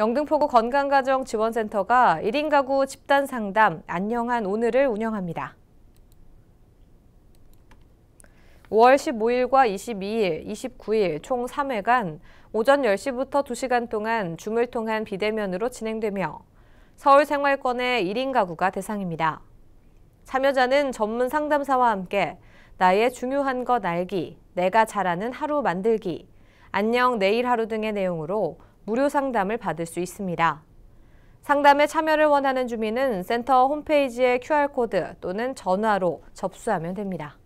영등포구 건강가정지원센터가 1인 가구 집단 상담 안녕한 오늘을 운영합니다. 5월 15일과 22일, 29일 총 3회간 오전 10시부터 2시간 동안 줌을 통한 비대면으로 진행되며 서울 생활권의 1인 가구가 대상입니다. 참여자는 전문 상담사와 함께 나의 중요한 것 알기, 내가 잘하는 하루 만들기, 안녕 내일 하루 등의 내용으로 무료 상담을 받을 수 있습니다. 상담에 참여를 원하는 주민은 센터 홈페이지의 QR코드 또는 전화로 접수하면 됩니다.